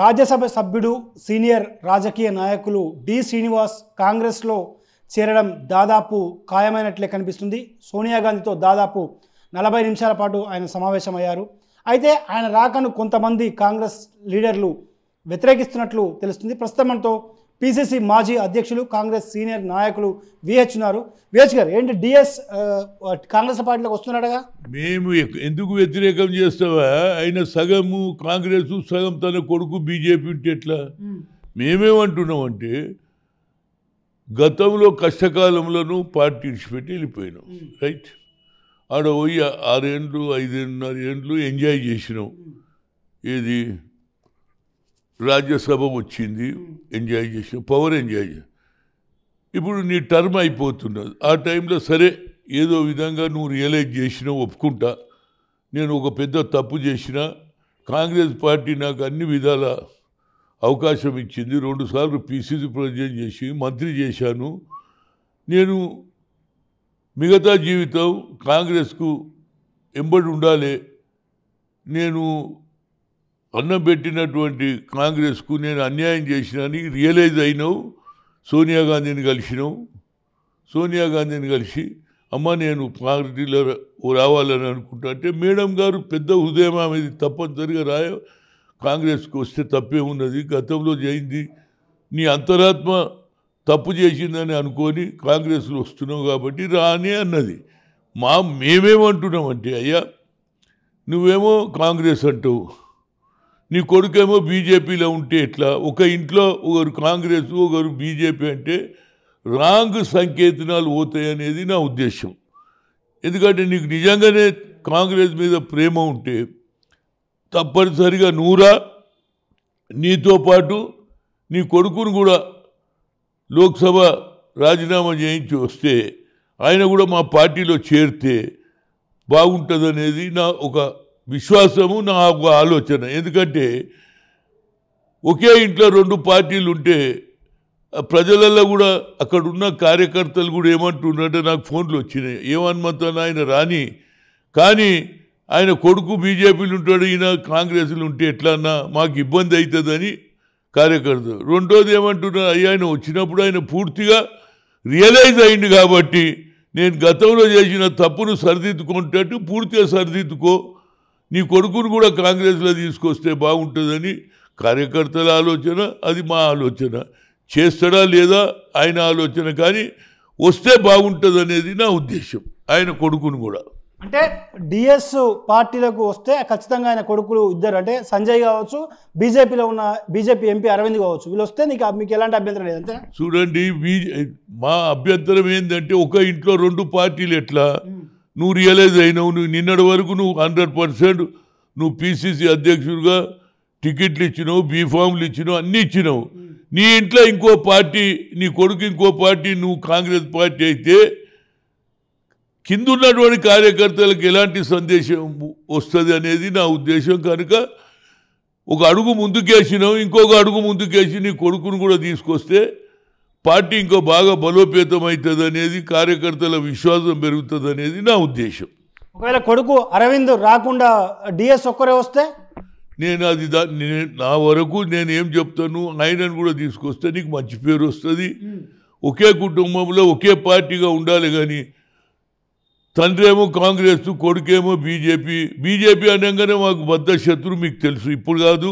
రాజ్యసభ సభ్యుడు సీనియర్ రాజకీయ నాయకులు డి శ్రీనివాస్ కాంగ్రెస్లో చేరడం దాదాపు ఖాయమైనట్లే కనిపిస్తుంది సోనియా గాంధీతో దాదాపు నలభై నిమిషాల పాటు ఆయన సమావేశమయ్యారు అయితే ఆయన రాకను కొంతమంది కాంగ్రెస్ లీడర్లు వ్యతిరేకిస్తున్నట్లు తెలుస్తుంది ప్రస్తుతం మనతో పిసిసి మాజీ అధ్యక్షులు కాంగ్రెస్ సీనియర్ నాయకులు విహెచ్ ఉన్నారు విహెచ్ గారు ఏంటి డిఎస్ కాంగ్రెస్ పార్టీలోకి వస్తున్నాడుగా మేము ఎందుకు వ్యతిరేకం చేస్తావా ఆయన సగము కాంగ్రెస్ సగం తన కొడుకు బీజేపీ ఉంటే ఎట్లా మేమేమంటున్నామంటే గతంలో కష్టకాలంలోనూ పార్టీ విడిచిపెట్టి వెళ్ళిపోయినాం రైట్ ఆడ పోయి ఆరేండ్లు ఐదున్నర ఏండ్లు ఎంజాయ్ చేసినాం ఏది రాజ్యసభ వచ్చింది ఎంజాయ్ చేసిన పవర్ ఎంజాయ్ ఇప్పుడు నీ టర్మ్ అయిపోతున్నది ఆ టైంలో సరే ఏదో విధంగా నువ్వు రియలైజ్ చేసినా ఒప్పుకుంటా నేను ఒక పెద్ద తప్పు చేసిన కాంగ్రెస్ పార్టీ నాకు అన్ని విధాల అవకాశం ఇచ్చింది రెండుసార్లు పీసీసీ ప్రజెంట్ చేసి మంత్రి చేశాను నేను మిగతా జీవితం కాంగ్రెస్కు ఎంబడి ఉండాలి నేను అన్నం పెట్టినటువంటి కాంగ్రెస్కు నేను అన్యాయం చేసినని రియలైజ్ అయినావు సోనియా గాంధీని కలిసినావు సోనియా గాంధీని కలిసి అమ్మ నేను పార్టీలో రావాలని అనుకుంటా అంటే మేడం గారు పెద్ద హృదయం అనేది తప్పనిసరిగా రాయ కాంగ్రెస్కి వస్తే తప్పే ఉన్నది గతంలో చేయింది నీ అంతరాత్మ తప్పు చేసిందని అనుకొని కాంగ్రెస్లో వస్తున్నావు కాబట్టి రానే అన్నది మా మేమేమంటున్నామంటే అయ్యా నువ్వేమో కాంగ్రెస్ అంటావు నీ కొడుకేమో బీజేపీలో ఉంటే ఎట్లా ఒక ఇంట్లో ఒకరు కాంగ్రెస్ ఒకరు బీజేపీ అంటే రాంగ్ సంకేతనాలు పోతాయి అనేది నా ఉద్దేశం ఎందుకంటే నీకు నిజంగానే కాంగ్రెస్ మీద ప్రేమ ఉంటే తప్పనిసరిగా నూరా నీతో పాటు నీ కొడుకును కూడా లోక్సభ రాజీనామా చేయించి వస్తే ఆయన కూడా మా పార్టీలో చేరితే బాగుంటుందనేది నా ఒక విశ్వాసము నాకు ఆలోచన ఎందుకంటే ఒకే ఇంట్లో రెండు పార్టీలు ఉంటే ప్రజలలో కూడా అక్కడ ఉన్న కార్యకర్తలు కూడా ఏమంటున్నారంటే నాకు ఫోన్లు వచ్చినాయి ఏమనుమంతా ఆయన రాని కానీ ఆయన కొడుకు బీజేపీలు ఉంటాడు ఈయన కాంగ్రెస్లు ఉంటే ఎట్లన్నా మాకు ఇబ్బంది అవుతుందని కార్యకర్తలు రెండోది ఏమంటున్నారు అయ్యా ఆయన వచ్చినప్పుడు ఆయన పూర్తిగా రియలైజ్ అయింది కాబట్టి నేను గతంలో చేసిన తప్పును సరిదిద్దుకుంటే పూర్తిగా సరిదిద్దుకో నీ కొడుకును కూడా కాంగ్రెస్లో తీసుకొస్తే బాగుంటుందని కార్యకర్తల ఆలోచన అది మా ఆలోచన చేస్తాడా లేదా ఆయన ఆలోచన కానీ వస్తే బాగుంటుంది అనేది నా ఉద్దేశం ఆయన కొడుకును కూడా అంటే డిఎస్ పార్టీలకు వస్తే ఖచ్చితంగా ఆయన కొడుకులు ఇద్దరు అంటే సంజయ్ కావచ్చు బీజేపీలో ఉన్న బీజేపీ ఎంపీ అరవింద్ కావచ్చు వీళ్ళు వస్తే నీకు మీకు ఎలాంటి అభ్యంతరం లేదు అంతే చూడండి మా అభ్యంతరం ఏంటంటే ఒక ఇంట్లో రెండు పార్టీలు ఎట్లా నువ్వు రియలైజ్ అయినావు నువ్వు నిన్నటి వరకు నువ్వు హండ్రెడ్ పర్సెంట్ నువ్వు పీసీసీ అధ్యక్షుడిగా టికెట్లు ఇచ్చినావు బీఫామ్లు ఇచ్చినావు అన్నీ ఇచ్చినావు నీ ఇంట్లో ఇంకో పార్టీ నీ కొడుకు ఇంకో పార్టీ నువ్వు కాంగ్రెస్ పార్టీ అయితే కింద ఉన్నటువంటి కార్యకర్తలకు ఎలాంటి సందేశం వస్తుంది అనేది నా ఉద్దేశం కనుక ఒక అడుగు ముందుకేసినావు ఇంకొక అడుగు ముందుకేసి నీ కొడుకును కూడా తీసుకొస్తే పార్టీ ఇంకో బాగా బలోపేతం అవుతుంది అనేది కార్యకర్తల విశ్వాసం పెరుగుతుంది అనేది నా ఉద్దేశం ఒకవేళ కొడుకు అరవింద్ రాకుండా డిఎస్ ఒక్కరే వస్తే నేను అది నా వరకు నేను ఏం చెప్తాను ఆయనను కూడా తీసుకొస్తే నీకు మంచి పేరు వస్తుంది ఒకే కుటుంబంలో ఒకే పార్టీగా ఉండాలి కానీ తండ్రి ఏమో కాంగ్రెస్ కొడుకేమో బీజేపీ బీజేపీ అనగానే మాకు బద్ద శత్రు మీకు తెలుసు ఇప్పుడు కాదు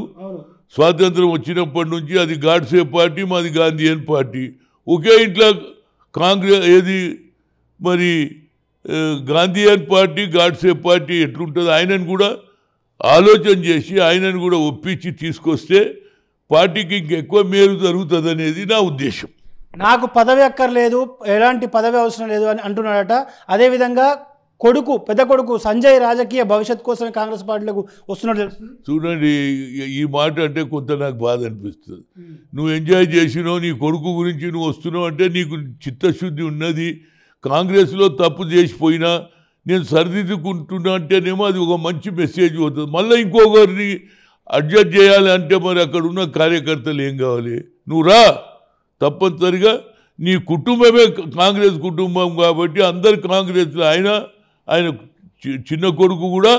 స్వాతంత్రం వచ్చినప్పటి నుంచి అది గాడ్సే పార్టీ మాది గాంధీ పార్టీ ఒకే ఇంట్లో కాంగ్రెస్ ఏది మరి గాంధీయన్ పార్టీ గాడ్సే పార్టీ ఎట్లుంటుందో ఆయనను కూడా ఆలోచన చేసి ఆయనను కూడా ఒప్పించి తీసుకొస్తే పార్టీకి ఇంకెక్కువ మేలు జరుగుతుంది అనేది నా ఉద్దేశం నాకు పదవి అక్కర్లేదు ఎలాంటి పదవి అవసరం లేదు అని అంటున్నాడట అదేవిధంగా కొడుకు పెద్ద కొడుకు సంజయ్ రాజకీయ భవిష్యత్ కోసం కాంగ్రెస్ పార్టీలకు వస్తున్నట్టు తెలుస్తుంది చూడండి ఈ మాట అంటే కొంత నాకు బాధ అనిపిస్తుంది నువ్వు ఎంజాయ్ చేసినావు నీ కొడుకు గురించి నువ్వు వస్తున్నావు అంటే నీకు చిత్తశుద్ధి ఉన్నది కాంగ్రెస్లో తప్పు చేసిపోయినా నేను సరిదిద్దుకుంటున్నా అంటేనేమో అది ఒక మంచి మెసేజ్ అవుతుంది మళ్ళీ ఇంకొకరిని అడ్జస్ట్ చేయాలి అంటే మరి అక్కడ ఉన్న కార్యకర్తలు ఏం కావాలి నువ్వు రా తప్పనిసరిగా నీ కుటుంబమే కాంగ్రెస్ కుటుంబం కాబట్టి అందరు కాంగ్రెస్లో అయినా ఆయన చిన్న కొడుకు కూడా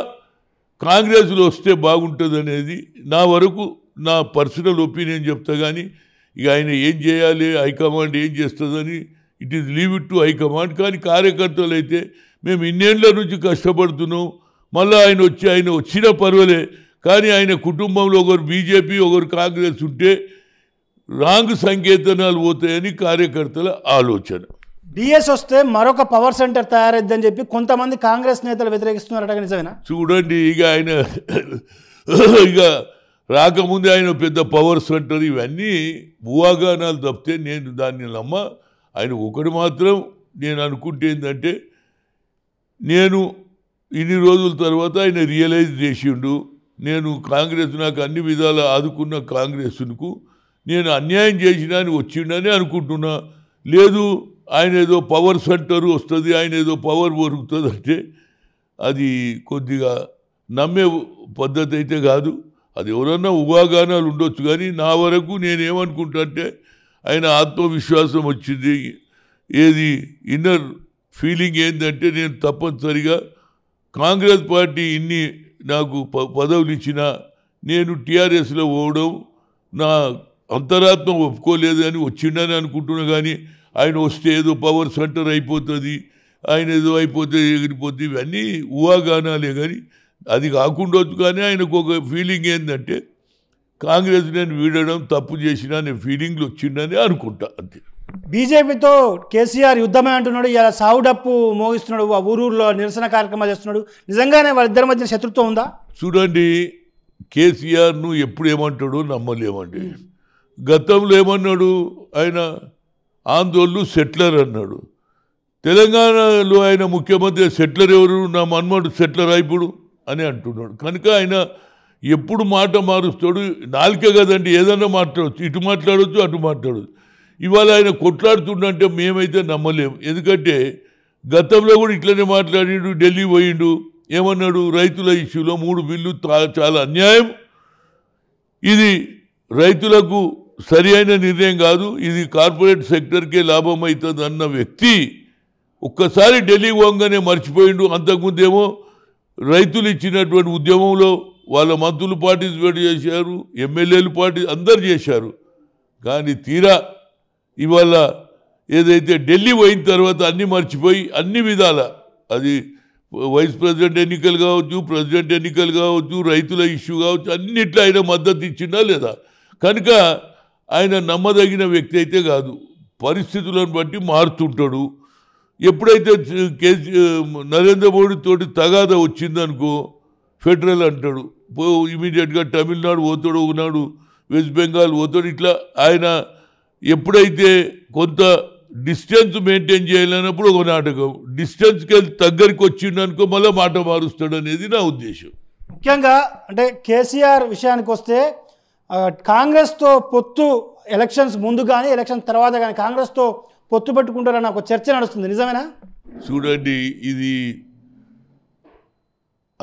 కాంగ్రెస్లో వస్తే బాగుంటుంది అనేది నా వరకు నా పర్సనల్ ఒపీనియన్ చెప్తా కానీ ఇక ఆయన ఏం చేయాలి హైకమాండ్ ఏం చేస్తుందని it is leave it to high command కానీ కార్యకర్తలు అయితే మేము ఇన్నేళ్ల నుంచి కష్టపడుతున్నాం మళ్ళీ ఆయన వచ్చి ఆయన వచ్చిన పర్వాలే కానీ ఆయన కుటుంబంలో ఒకరు బీజేపీ ఒకరు కాంగ్రెస్ ఉంటే రాంగ్ సంకేతనాలు పోతాయని కార్యకర్తల ఆలోచన డిఎస్ వస్తే మరొక పవర్ సెంటర్ తయారైద్దని చెప్పి కొంతమంది కాంగ్రెస్ నేతలు వ్యతిరేకిస్తున్నారట నిజమేనా చూడండి ఇక ఆయన ఇక రాకముందే ఆయన పెద్ద పవర్ సెంటర్ ఇవన్నీ భూవాగానాలు తప్పితే నేను దాన్ని నమ్మ ఆయన ఒకటి మాత్రం నేను అనుకుంటే ఏంటంటే నేను ఇన్ని రోజుల తర్వాత ఆయన రియలైజ్ చేసిండు నేను కాంగ్రెస్ నాకు అన్ని విధాలు ఆదుకున్న కాంగ్రెస్కు నేను అన్యాయం చేసినా అని వచ్చిండని అనుకుంటున్నా లేదు ఆయన ఏదో పవర్ సెంటర్ వస్తుంది ఆయన ఏదో పవర్ ఒరుగుతుంది అంటే అది కొద్దిగా నమ్మే పద్ధతి అయితే కాదు అది ఎవరన్నా ఉగాగానాలు ఉండొచ్చు కానీ నా వరకు నేనేమనుకుంటా అంటే ఆయన ఆత్మవిశ్వాసం వచ్చింది ఏది ఇన్నర్ ఫీలింగ్ ఏంటంటే నేను తప్పనిసరిగా కాంగ్రెస్ పార్టీ ఇన్ని నాకు ప పదవులు ఇచ్చిన నేను టీఆర్ఎస్లో పోవడం నా అంతరాత్మ ఒప్పుకోలేదు అని వచ్చిండని అనుకుంటున్నా కానీ ఆయన వస్తే ఏదో పవర్ సెంటర్ అయిపోతుంది ఆయన ఏదో అయిపోతే ఎగిరిపోతుంది ఇవన్నీ ఊహాగానాలే కానీ అది కాకుండా కానీ ఆయనకు ఒక ఫీలింగ్ ఏంటంటే కాంగ్రెస్ నేను వీడడం తప్పు చేసిన అనే ఫీలింగ్లు వచ్చిందని అనుకుంటా అంతే బీజేపీతో కేసీఆర్ యుద్ధమే అంటున్నాడు ఇలా సావుడప్పు మోగిస్తున్నాడు ఆ ఊరూరులో నిరసన కార్యక్రమాలు చేస్తున్నాడు నిజంగానే వాళ్ళిద్దరి మధ్య శత్రుత్వం ఉందా చూడండి కేసీఆర్ను ఎప్పుడు ఏమంటాడో నమ్మలేమండి గతంలో ఏమన్నాడు ఆయన ఆందోళన సెట్లర్ అన్నాడు తెలంగాణలో ఆయన ముఖ్యమంత్రి సెట్లర్ ఎవరు నా మన్మడు సెట్లర్ అయిపోడు అని అంటున్నాడు కనుక ఆయన ఎప్పుడు మాట మారుస్తాడు నాలుక కదండి ఏదైనా మాట్లాడచ్చు ఇటు మాట్లాడవచ్చు అటు మాట్లాడచ్చు ఇవాళ ఆయన కొట్లాడుతుండంటే మేమైతే నమ్మలేము ఎందుకంటే గతంలో కూడా ఇట్లనే మాట్లాడిండు ఢిల్లీ పోయిండు ఏమన్నాడు రైతుల ఇష్యూలో మూడు బిల్లు చాలా అన్యాయం ఇది రైతులకు సరి అయిన నిర్ణయం కాదు ఇది కార్పొరేట్ సెక్టర్కే లాభం అవుతుంది అన్న వ్యక్తి ఒక్కసారి ఢిల్లీ పోగానే మర్చిపోయిండు అంతకుముందేమో రైతులు ఇచ్చినటువంటి ఉద్యమంలో వాళ్ళ మంత్రులు పార్టిసిపేట్ చేశారు ఎమ్మెల్యేలు పార్టీ అందరు చేశారు కానీ తీరా ఇవాళ ఏదైతే ఢిల్లీ పోయిన తర్వాత అన్నీ మర్చిపోయి అన్ని విధాల అది వైస్ ప్రెసిడెంట్ ఎన్నికలు కావచ్చు ప్రెసిడెంట్ ఎన్నికలు కావచ్చు రైతుల ఇష్యూ కావచ్చు అన్నిట్లో ఆయన మద్దతు ఇచ్చిందా లేదా కనుక ఆయన నమ్మదగిన వ్యక్తి అయితే కాదు పరిస్థితులను బట్టి మారుతుంటాడు ఎప్పుడైతే కేసీ నరేంద్ర మోడీ తోటి తగాదా వచ్చిందనుకో ఫెడరల్ అంటాడు ఇమీడియట్గా తమిళనాడు పోతాడు ఉన్నాడు వెస్ట్ బెంగాల్ పోతాడు ఇట్లా ఆయన ఎప్పుడైతే కొంత డిస్టెన్స్ మెయింటైన్ చేయాలన్నప్పుడు ఒక నాటకం డిస్టెన్స్కి వెళ్ళి దగ్గరికి వచ్చిండనుకో మళ్ళీ మాట మారుస్తాడు అనేది నా ఉద్దేశం ముఖ్యంగా అంటే కేసీఆర్ విషయానికి వస్తే కాంగ్రెస్తో పొత్తు ఎలక్షన్స్ ముందు కానీ ఎలక్షన్ తర్వాత కానీ కాంగ్రెస్తో పొత్తు పెట్టుకుంటారన్న ఒక చర్చ నడుస్తుంది నిజమేనా చూడండి ఇది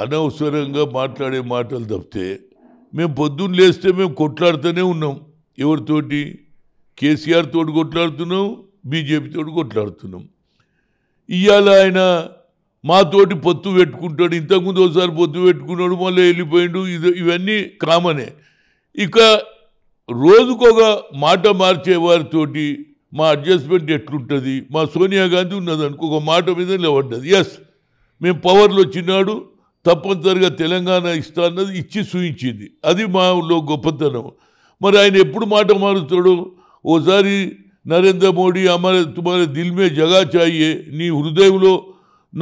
అనవసరంగా మాట్లాడే మాటలు తప్పితే మేము పొద్దున్న లేస్తే మేము కొట్లాడుతూనే ఉన్నాం ఎవరితోటి కేసీఆర్ తోటి కొట్లాడుతున్నాం బీజేపీ తోటి కొట్లాడుతున్నాం ఇవాళ ఆయన మాతోటి పొత్తు పెట్టుకుంటాడు ఇంతకుముందు ఒకసారి పొత్తు పెట్టుకున్నాడు మళ్ళీ వెళ్ళిపోయాడు ఇవన్నీ కామనే ఇక రోజుకొక మాట మార్చేవారితోటి మా అడ్జస్ట్మెంట్ ఎట్లుంటుంది మా సోనియా గాంధీ ఉన్నదనుకో ఒక మాట మీద నిలబడ్డది ఎస్ మేము పవర్లో వచ్చినాడు తప్పనిసరిగా తెలంగాణ ఇస్తా అన్నది ఇచ్చి చూయించింది అది మాలో గొప్పతనం మరి ఆయన ఎప్పుడు మాట మారుతాడు ఓసారి నరేంద్ర మోడీ అమర తుమారే దిల్మే జగా చాయే నీ హృదయంలో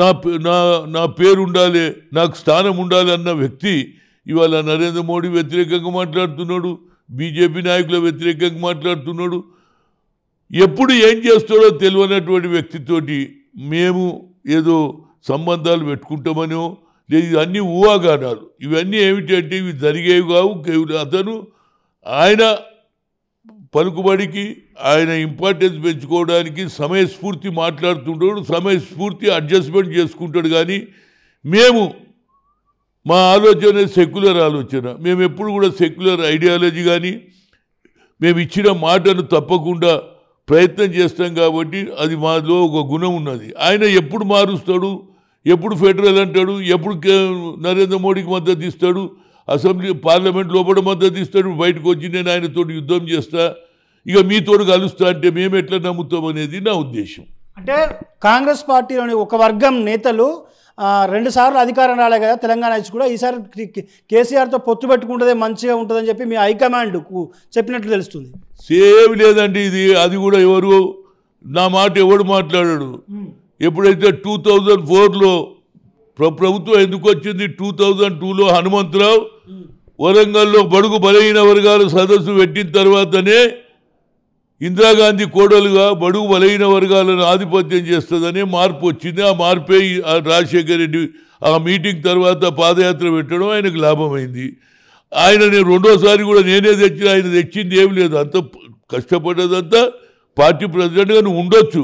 నా నా నా పేరు ఉండాలి నాకు స్థానం ఉండాలి అన్న వ్యక్తి ఇవాళ నరేంద్ర మోడీ వ్యతిరేకంగా మాట్లాడుతున్నాడు బీజేపీ నాయకుల వ్యతిరేకంగా మాట్లాడుతున్నాడు ఎప్పుడు ఏం చేస్తాడో తెలియనటువంటి వ్యక్తితోటి మేము ఏదో సంబంధాలు పెట్టుకుంటామనో లేదు ఇవన్నీ ఊహాగానాలు ఇవన్నీ ఏమిటంటే ఇవి జరిగేవి కావు అతను ఆయన పలుకుబడికి ఆయన ఇంపార్టెన్స్ పెంచుకోవడానికి సమయస్ఫూర్తి మాట్లాడుతుంటాడు సమయస్ఫూర్తి అడ్జస్ట్మెంట్ చేసుకుంటాడు కానీ మేము మా ఆలోచన సెక్యులర్ ఆలోచన మేము ఎప్పుడు కూడా సెక్యులర్ ఐడియాలజీ కానీ మేము ఇచ్చిన మాటను తప్పకుండా ప్రయత్నం చేస్తాం కాబట్టి అది మాలో ఒక గుణం ఉన్నది ఆయన ఎప్పుడు మారుస్తాడు ఎప్పుడు ఫెడరల్ అంటాడు ఎప్పుడు నరేంద్ర మోడీకి మద్దతు ఇస్తాడు అసెంబ్లీ పార్లమెంట్ లోపల మద్దతు ఇస్తాడు బయటకు వచ్చి నేను ఆయనతో యుద్ధం చేస్తా ఇక మీతో కలుస్తా అంటే మేము ఎట్లా నమ్ముతాం అనేది నా ఉద్దేశం అంటే కాంగ్రెస్ పార్టీలోని ఒక వర్గం నేతలు రెండుసార్లు అధికారం రాలే కదా తెలంగాణ నుంచి కూడా ఈసారి కేసీఆర్తో పొత్తు పెట్టుకుంటుందే మంచిగా ఉంటుందని చెప్పి మీ హైకమాండ్ చెప్పినట్లు తెలుస్తుంది సేవ్ లేదండి ఇది అది కూడా ఎవరు నా మాట ఎవడు మాట్లాడాడు ఎప్పుడైతే టూ థౌజండ్ ఫోర్లో ప్రభుత్వం ఎందుకు వచ్చింది టూ థౌజండ్ టూలో హనుమంతరావు వరంగల్లో బడుగు బలహీన వర్గాల సదస్సు పెట్టిన తర్వాతనే ఇందిరాగాంధీ కోడలుగా బడుగు బలైన వర్గాలను ఆధిపత్యం చేస్తుందని మార్పు వచ్చింది ఆ మార్పే రాజశేఖర రెడ్డి ఆ మీటింగ్ తర్వాత పాదయాత్ర పెట్టడం ఆయనకు లాభమైంది ఆయన నేను రెండోసారి కూడా నేనే తెచ్చిన ఆయన తెచ్చింది ఏం లేదు అంత కష్టపడ్డదంతా పార్టీ ప్రెసిడెంట్గా నువ్వు ఉండొచ్చు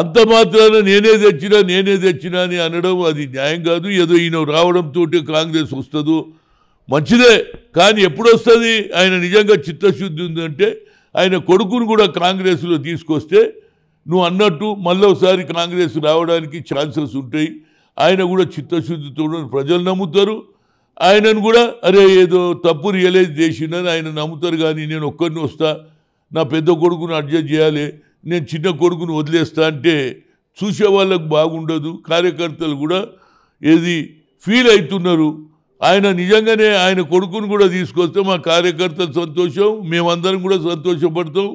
అంత మాత్రాన నేనే తెచ్చినా నేనే తెచ్చినా అని అనడం అది న్యాయం కాదు ఏదో ఈయన రావడంతో కాంగ్రెస్ వస్తుందో మంచిదే కానీ ఎప్పుడొస్తుంది ఆయన నిజంగా చిత్తశుద్ధి ఉందంటే ఆయన కొడుకును కూడా కాంగ్రెస్లో తీసుకొస్తే నువ్వు అన్నట్టు మళ్ళీ కాంగ్రెస్ రావడానికి ఛాన్సెస్ ఉంటాయి ఆయన కూడా చిత్తశుద్ధితో ప్రజలు నమ్ముతారు ఆయనను కూడా అరే ఏదో తప్పు రియలైజ్ చేసిండని ఆయన నమ్ముతారు కానీ నేను ఒక్కరిని వస్తా నా పెద్ద కొడుకును అడ్జస్ట్ చేయాలి నేను చిన్న కొడుకును వదిలేస్తా అంటే చూసే వాళ్ళకు బాగుండదు కార్యకర్తలు కూడా ఏది ఫీల్ అవుతున్నారు ఆయన నిజంగానే ఆయన కొడుకును కూడా తీసుకొస్తే మా కార్యకర్తలు సంతోషం మేమందరం కూడా సంతోషపడతాం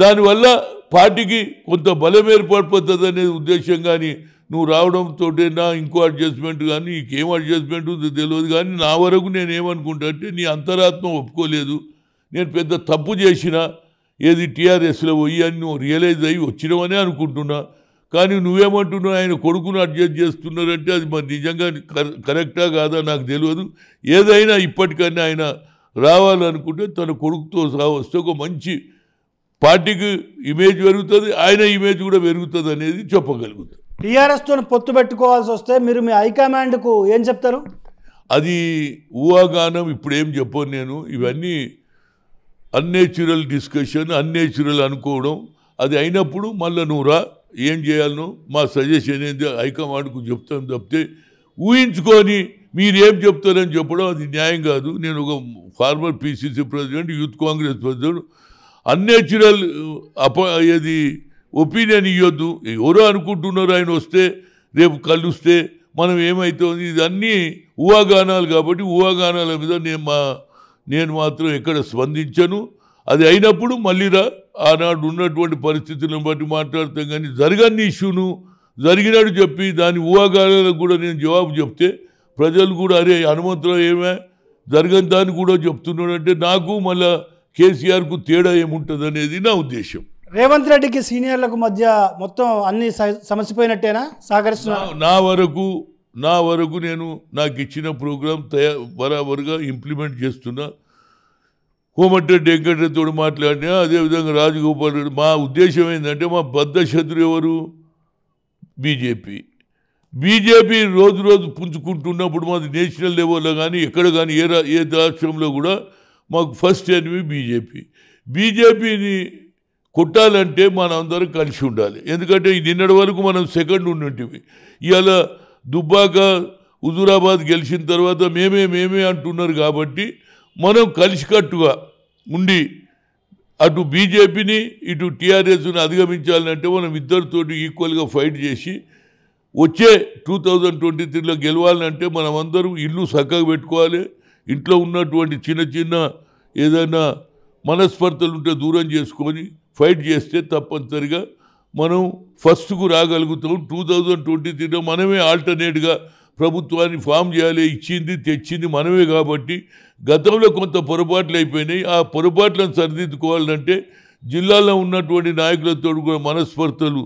దానివల్ల పార్టీకి కొంత బలం ఏర్పడిపోతుంది అనే ఉద్దేశం కానీ నువ్వు రావడంతో నా ఇంకో అడ్జస్ట్మెంట్ కానీ నీకేం అడ్జస్ట్మెంట్ ఉందో తెలియదు కానీ నా వరకు నేనేమనుకుంటా అంటే నీ అంతరాత్మ ఒప్పుకోలేదు నేను పెద్ద తప్పు చేసిన ఏది టీఆర్ఎస్లో పోయి అని నువ్వు రియలైజ్ అయ్యి వచ్చినవనే అనుకుంటున్నా కానీ నువ్వేమంటున్నావు ఆయన కొడుకును అడ్జస్ట్ చేస్తున్నారంటే అది మరి నిజంగా కరెక్టా కాదా నాకు తెలియదు ఏదైనా ఇప్పటికన్నా ఆయన రావాలనుకుంటే తన కొడుకుతో వస్తే ఒక మంచి పార్టీకి ఇమేజ్ పెరుగుతుంది ఆయన ఇమేజ్ కూడా పెరుగుతుంది అనేది చెప్పగలుగుతుంది టీఆర్ఎస్తో పొత్తు పెట్టుకోవాల్సి వస్తే మీరు మీ హైకమాండ్కు ఏం చెప్తారు అది ఊహాగానం ఇప్పుడు ఏం చెప్పను నేను ఇవన్నీ అన్నేచురల్ డిస్కషన్ అన్నేచురల్ అనుకోవడం అది అయినప్పుడు మళ్ళీ నువ్వు రా ఏం చేయాలనో మా సజెషన్ ఏంది హైకమాండ్కు చెప్తాం తప్పితే ఊహించుకొని మీరేం చెప్తారని చెప్పడం అది న్యాయం కాదు నేను ఒక former PCC president youth Congress president unnatural అప ఏది ఒపీనియన్ ఇవ్వద్దు ఎవరో అనుకుంటున్నారు ఆయన వస్తే రేపు కలుస్తే మనం ఏమవుతుంది ఇదన్నీ ఊహాగానాలు కాబట్టి ఊహాగానాల మీద నేను మా నేను మాత్రం ఎక్కడ స్పందించను అది అయినప్పుడు మళ్ళీరా ఆనాడు ఉన్నటువంటి పరిస్థితులను బట్టి మాట్లాడతాం కానీ జరగని ఇష్యూను జరిగినట్టు చెప్పి దాని ఊహాగాలకు కూడా నేను జవాబు చెప్తే ప్రజలు కూడా అరే హనుమంతరావు ఏమే జరగని దాన్ని కూడా చెప్తున్నాడంటే నాకు మళ్ళా కేసీఆర్కు తేడా ఏముంటుంది అనేది నా ఉద్దేశం రేవంత్ రెడ్డికి సీనియర్లకు మధ్య మొత్తం అన్ని సమసిపోయినట్టేనా సహకరిస్తున్నా నా వరకు నా వరకు నేను నాకు ఇచ్చిన ప్రోగ్రాం తయారు బరాబరుగా ఇంప్లిమెంట్ చేస్తున్నా కోమటిరెడ్డి వెంకటరెడ్డితో మాట్లాడినా అదేవిధంగా రాజగోపాల్ రెడ్డి మా ఉద్దేశం ఏంటంటే మా బద్ద శత్రు ఎవరు బీజేపీ బీజేపీ రోజు రోజు పుంజుకుంటున్నప్పుడు మాది నేషనల్ లెవెల్లో కానీ ఎక్కడ కానీ ఏ ఏ రాష్ట్రంలో కూడా మాకు ఫస్ట్ ఎనిమి బీజేపీ బీజేపీని కొట్టాలంటే మనందరం కలిసి ఉండాలి ఎందుకంటే నిన్నటి వరకు మనం సెకండ్ ఉన్నట్టువి ఇవాళ దుబ్బాక హుజూరాబాద్ గెలిచిన తర్వాత మేమే మేమే అంటున్నారు కాబట్టి మనం కలిసికట్టుగా ఉండి అటు బీజేపీని ఇటు టీఆర్ఎస్ని అధిగమించాలంటే మనం ఇద్దరితోటి ఈక్వల్గా ఫైట్ చేసి వచ్చే టూ థౌజండ్ ట్వంటీ త్రీలో గెలవాలంటే అందరం ఇల్లు చక్కగా పెట్టుకోవాలి ఇంట్లో ఉన్నటువంటి చిన్న చిన్న ఏదైనా మనస్పర్ధలు ఉంటే దూరం చేసుకొని ఫైట్ చేస్తే తప్పనిసరిగా మనం ఫస్ట్కు రాగలుగుతాం టూ థౌజండ్ ట్వంటీ త్రీలో మనమే ఆల్టర్నేట్గా ప్రభుత్వాన్ని ఫామ్ చేయాలి ఇచ్చింది తెచ్చింది మనమే కాబట్టి గతంలో కొంత పొరపాట్లు అయిపోయినాయి ఆ పొరపాట్లను సరిదిద్దుకోవాలంటే జిల్లాలో ఉన్నటువంటి నాయకులతో కూడా మనస్పర్ధలు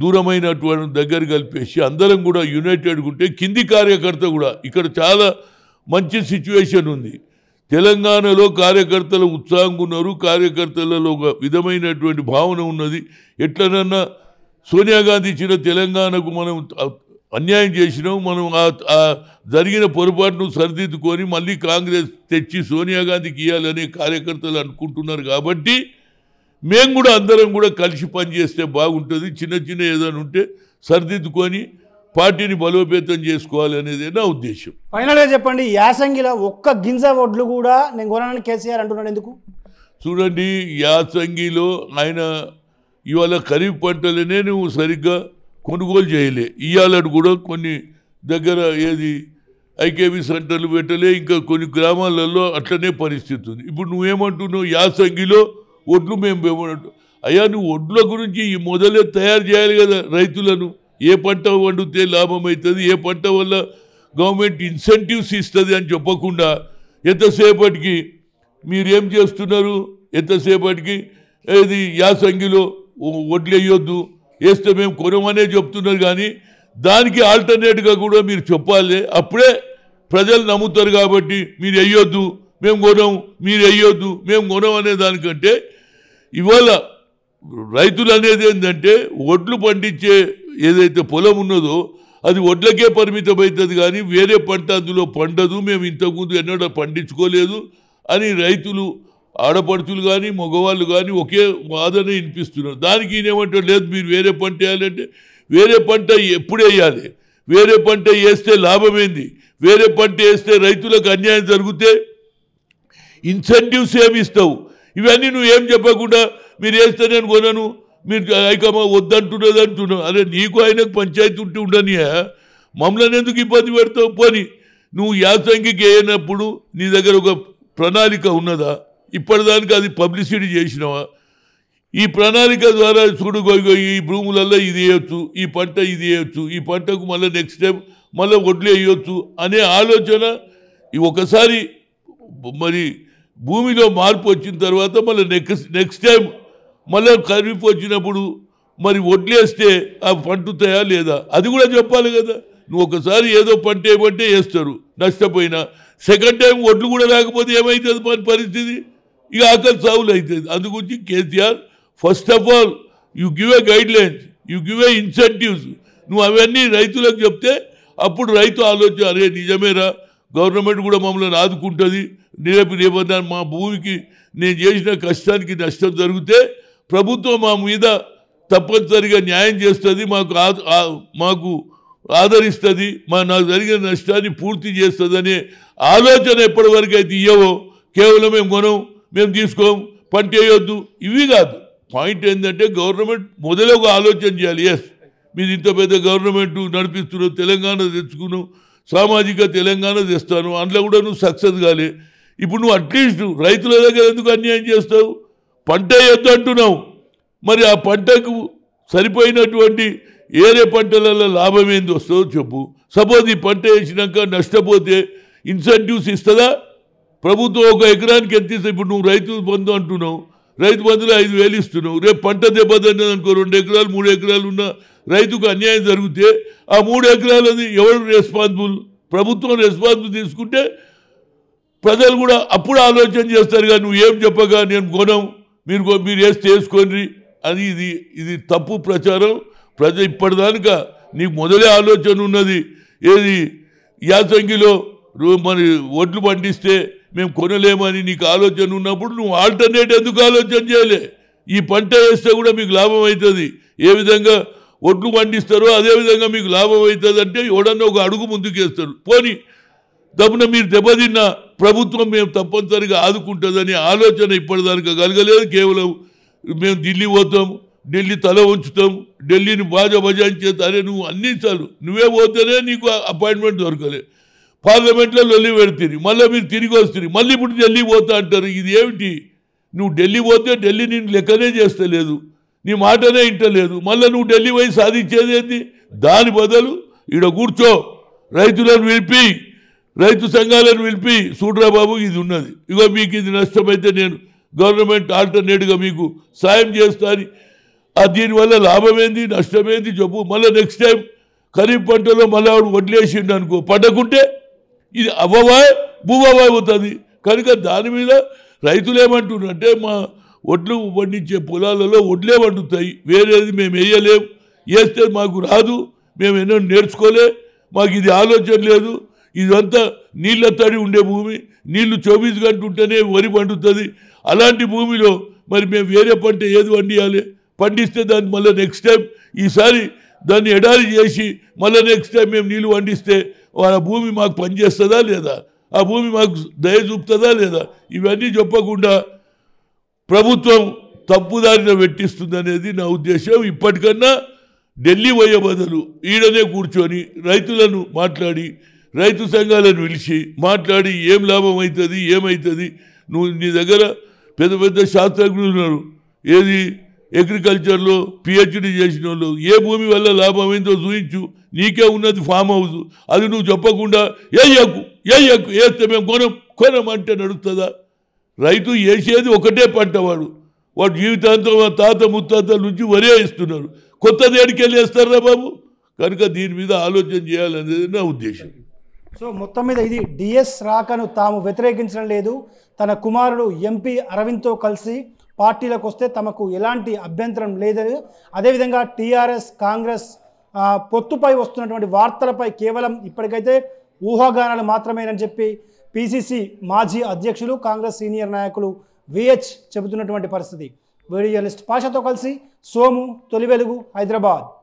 దూరమైనటువంటి దగ్గర కలిపేసి అందరం కూడా యునైటెడ్ ఉంటే కింది కార్యకర్త కూడా ఇక్కడ చాలా మంచి సిచ్యువేషన్ ఉంది తెలంగాణలో కార్యకర్తలు ఉత్సాహంగా ఉన్నారు కార్యకర్తలలో ఒక విధమైనటువంటి భావన ఉన్నది ఎట్లనన్నా సోనియా గాంధీ ఇచ్చిన తెలంగాణకు మనం అన్యాయం చేసినాం మనం ఆ జరిగిన పొరపాటును సరిదిద్దుకొని మళ్ళీ కాంగ్రెస్ తెచ్చి సోనియా గాంధీకి ఇవ్వాలని కార్యకర్తలు అనుకుంటున్నారు కాబట్టి మేము కూడా అందరం కూడా కలిసి పనిచేస్తే బాగుంటుంది చిన్న చిన్న ఏదైనా ఉంటే సరిదిద్దుకొని పార్టీని బలోపేతం చేసుకోవాలనేది నా ఉద్దేశం ఫైనల్గా చెప్పండి యాసంగిలో ఒక్క గింజ ఒడ్లు కూడా నేను కొనాలని కేసీఆర్ అంటున్నాను ఎందుకు చూడండి యాసంగిలో ఆయన ఇవాళ ఖరీఫ్ పంటలనే నువ్వు సరిగ్గా కొనుగోలు చేయలే ఇయ్యాలని కూడా కొన్ని దగ్గర ఏది ఐకేబీ సెంటర్లు పెట్టలే ఇంకా కొన్ని గ్రామాలలో అట్లనే పరిస్థితి ఉంది ఇప్పుడు నువ్వేమంటున్నావు యాసంగిలో ఒడ్లు మేము ఇవ్వమంటు అయ్యా నువ్వు ఒడ్ల గురించి ఈ మొదలే తయారు చేయాలి కదా రైతులను ఏ పంట వండితే లాభం అవుతుంది ఏ పంట వల్ల గవర్నమెంట్ ఇన్సెంటివ్స్ ఇస్తుంది అని చెప్పకుండా ఎంతసేపటికి మీరేం చేస్తున్నారు ఎంతసేపటికి ఏది యాసంగిలో వడ్లు వేయొద్దు వేస్తే మేము కొనమనే చెప్తున్నారు కానీ దానికి ఆల్టర్నేట్గా కూడా మీరు చెప్పాలి అప్పుడే ప్రజలు నమ్ముతారు కాబట్టి మీరు వేయొద్దు మేము కొనం మీరు వేయొద్దు మేము కొనం అనే దానికంటే ఇవాళ రైతులు అనేది ఏంటంటే ఒడ్లు పండించే ఏదైతే పొలం ఉన్నదో అది ఒడ్లకే పరిమితమవుతుంది కానీ వేరే పంట అందులో పండదు మేము ఇంతకుముందు ఎన్నడూ పండించుకోలేదు అని రైతులు ఆడపడుచులు కానీ మగవాళ్ళు కానీ ఒకే వాదన వినిపిస్తున్నారు దానికి ఈయనేమంటాడు లేదు మీరు వేరే పంట వేయాలంటే వేరే పంట ఎప్పుడు వేయాలి వేరే పంట వేస్తే లాభమేంది వేరే పంట వేస్తే రైతులకు అన్యాయం జరిగితే ఇన్సెంటివ్స్ ఏమి ఇస్తావు ఇవన్నీ నువ్వు ఏం చెప్పకుండా మీరు వేస్తే నేను కొనను మీరు ఐకమ్మ వద్దంటున్నది అంటున్నావు అదే నీకు ఆయనకు పంచాయతీ ఉంటే ఉండనియా మమ్మల్ని ఎందుకు ఇబ్బంది పెడతావు పోని నువ్వు యాసంగికి వేయనప్పుడు నీ దగ్గర ఒక ప్రణాళిక ఉన్నదా ఇప్పటిదానికి అది పబ్లిసిటీ చేసినావా ఈ ప్రణాళిక ద్వారా చూడు ఈ భూములలో ఇది వేయొచ్చు ఈ పంట ఇది వేయొచ్చు ఈ పంటకు మళ్ళీ నెక్స్ట్ టైం మళ్ళీ వడ్లు వేయొచ్చు అనే ఆలోచన ఈ ఒకసారి మరి భూమిలో మార్పు వచ్చిన తర్వాత మళ్ళీ నెక్స్ట్ నెక్స్ట్ టైం మళ్ళీ కరిపి వచ్చినప్పుడు మరి వడ్లేస్తే ఆ పండుతాయా లేదా అది కూడా చెప్పాలి కదా నువ్వు ఒకసారి ఏదో పంట ఏమంటే వేస్తారు నష్టపోయినా సెకండ్ టైం వడ్లు కూడా లేకపోతే ఏమవుతుంది మన పరిస్థితి ఇక ఆకలి సాగులు అవుతుంది అందుకొచ్చి KCR first of all you give a guidelines you give a incentives నువ్వు అవన్నీ రైతులకు చెప్తే అప్పుడు రైతు ఆలోచన అరే నిజమేరా గవర్నమెంట్ కూడా మమ్మల్ని ఆదుకుంటుంది రేపు రేపటి మా భూమికి నేను చేసిన కష్టానికి నష్టం జరిగితే ప్రభుత్వం మా మీద తప్పనిసరిగా న్యాయం చేస్తుంది మాకు మాకు ఆదరిస్తుంది మా నాకు జరిగిన నష్టాన్ని పూర్తి చేస్తుందనే ఆలోచన ఎప్పటివరకు అయితే ఇయ్యవో కేవలం మేము కొనం మేము తీసుకోం చేయొద్దు ఇవి కాదు పాయింట్ ఏంటంటే గవర్నమెంట్ మొదలు ఒక ఆలోచన చేయాలి ఎస్ మీరు ఇంత పెద్ద గవర్నమెంట్ నడిపిస్తున్నావు తెలంగాణ తెచ్చుకున్నావు సామాజిక తెలంగాణ తెస్తాను అందులో కూడా నువ్వు సక్సెస్ కాలే ఇప్పుడు నువ్వు అట్లీస్ట్ రైతుల దగ్గర ఎందుకు అన్యాయం చేస్తావు పంట వేయొద్దు అంటున్నావు మరి ఆ పంటకు సరిపోయినటువంటి ఏరే పంటలలో లాభం ఏంది వస్తుందో చెప్పు సపోజ్ ఈ పంట వేసినాక నష్టపోతే ఇన్సెంటివ్స్ ఇస్తుందా ప్రభుత్వం ఒక ఎకరానికి ఎంత ఇస్తే ఇప్పుడు నువ్వు రైతు బంధు అంటున్నావు రైతు బంధులో ఐదు వేలు ఇస్తున్నావు రేపు పంట దెబ్బతిన్నది అనుకో రెండు ఎకరాలు మూడు ఎకరాలు ఉన్న రైతుకు అన్యాయం జరిగితే ఆ మూడు ఎకరాలది ఎవరు రెస్పాన్సిబుల్ ప్రభుత్వం రెస్పాన్సిబుల్ తీసుకుంటే ప్రజలు కూడా అప్పుడు ఆలోచన చేస్తారు కానీ నువ్వు ఏం చెప్పగా నేను కొనం మీరు మీరు వేస్తే చేసుకోండి అది ఇది ఇది తప్పు ప్రచారం ప్రజ ఇప్పటిదానుక నీకు మొదలే ఆలోచన ఉన్నది ఏది యాసంగిలో మన ఒడ్లు పండిస్తే మేము కొనలేమని నీకు ఆలోచన ఉన్నప్పుడు నువ్వు ఆల్టర్నేట్ ఎందుకు ఆలోచన చేయలే ఈ పంట వేస్తే కూడా మీకు లాభం అవుతుంది ఏ విధంగా ఒడ్లు పండిస్తారో అదేవిధంగా మీకు లాభం అవుతుంది అంటే ఎవడన్నా ఒక అడుగు ముందుకు వేస్తారు పోనీ దప్పున మీరు దెబ్బతిన్న ప్రభుత్వం మేము తప్పనిసరిగా ఆదుకుంటుందని ఆలోచన ఇప్పటిదానికి కలగలేదు కేవలం మేము ఢిల్లీ పోతాం ఢిల్లీ తల ఉంచుతాం ఢిల్లీని బాజా బజాయించేస్తారే నువ్వు అన్నించాలు నువ్వే పోతేనే నీకు అపాయింట్మెంట్ దొరకలేదు పార్లమెంట్లో లొల్లి పెడతారు మళ్ళీ మీరు తిరిగి వస్తుంది మళ్ళీ ఇప్పుడు ఢిల్లీ పోతా అంటారు ఇది ఏమిటి నువ్వు ఢిల్లీ పోతే ఢిల్లీ నేను లెక్కనే చేస్తలేదు నీ మాటనే ఇంటలేదు మళ్ళీ నువ్వు ఢిల్లీ పోయి సాధించేది ఏంది దాని బదులు ఈడ కూర్చో రైతులను పిలిపి రైతు సంఘాలను పిలిపి చూడరా బాబు ఇది ఉన్నది ఇగో మీకు ఇది నష్టమైతే నేను గవర్నమెంట్ ఆల్టర్నేట్గా మీకు సాయం చేస్తా అని దీనివల్ల లాభమేంది నష్టమేంది చెప్పు మళ్ళీ నెక్స్ట్ టైం ఖరీఫ్ పంటలో మళ్ళీ ఆవిడ వడ్లేసిండు అనుకో పడకుంటే ఇది అవ్వవా భూవవా అవుతుంది కనుక దాని మీద రైతులు ఏమంటున్నారంటే మా ఒడ్లు పండించే పొలాలలో ఒడ్లే పండుతాయి వేరేది మేము వేయలేం వేస్తే మాకు రాదు మేము ఎన్నో నేర్చుకోలే మాకు ఇది ఆలోచన లేదు ఇదంతా నీళ్ళ తడి ఉండే భూమి నీళ్లు చౌబీస్ ఉంటేనే వరి పండుతుంది అలాంటి భూమిలో మరి మేము వేరే పంట ఏది పండియాలి పండిస్తే దాన్ని మళ్ళీ నెక్స్ట్ టైం ఈసారి దాన్ని ఎడారి చేసి మళ్ళీ నెక్స్ట్ టైం మేము నీళ్ళు పండిస్తే వాళ్ళ భూమి మాకు పనిచేస్తుందా లేదా ఆ భూమి మాకు దయ చూపుతుందా లేదా ఇవన్నీ చెప్పకుండా ప్రభుత్వం తప్పుదారిన పెట్టిస్తుంది అనేది నా ఉద్దేశం ఇప్పటికన్నా ఢిల్లీ పోయే బదులు ఈడనే కూర్చొని రైతులను మాట్లాడి రైతు సంఘాలను పిలిచి మాట్లాడి ఏం లాభం అవుతుంది ఏమవుతుంది నువ్వు నీ దగ్గర పెద్ద పెద్ద శాస్త్రజ్ఞులు ఉన్నారు ఏది అగ్రికల్చర్లో పిహెచ్డి చేసిన వాళ్ళు ఏ భూమి వల్ల లాభం ఏందో చూయించు నీకే ఉన్నది ఫామ్ హౌస్ అది నువ్వు చెప్పకుండా ఏ ఏ ఎక్కు వేస్తే మేము కొనం కొనం అంటే నడుస్తుందా రైతు వేసేది ఒకటే పంటవాడు వాడు జీవితాంతం తాత ముత్తాతల నుంచి వరే ఇస్తున్నారు కొత్త దేడికెళ్ళి వేస్తారా బాబు కనుక దీని మీద ఆలోచన చేయాలనేది నా ఉద్దేశం సో మొత్తం మీద ఇది డిఎస్ రాకను తాము వ్యతిరేకించడం లేదు తన కుమారుడు ఎంపీ అరవింద్తో కలిసి పార్టీలకు వస్తే తమకు ఎలాంటి అభ్యంతరం లేదని అదేవిధంగా టీఆర్ఎస్ కాంగ్రెస్ పొత్తుపై వస్తున్నటువంటి వార్తలపై కేవలం ఇప్పటికైతే ఊహాగానాలు మాత్రమేనని చెప్పి పిసిసి మాజీ అధ్యక్షులు కాంగ్రెస్ సీనియర్ నాయకులు విహెచ్ చెబుతున్నటువంటి పరిస్థితి వీడియోలిస్ట్ పాషాతో పాషతో కలిసి సోము తొలి వెలుగు హైదరాబాద్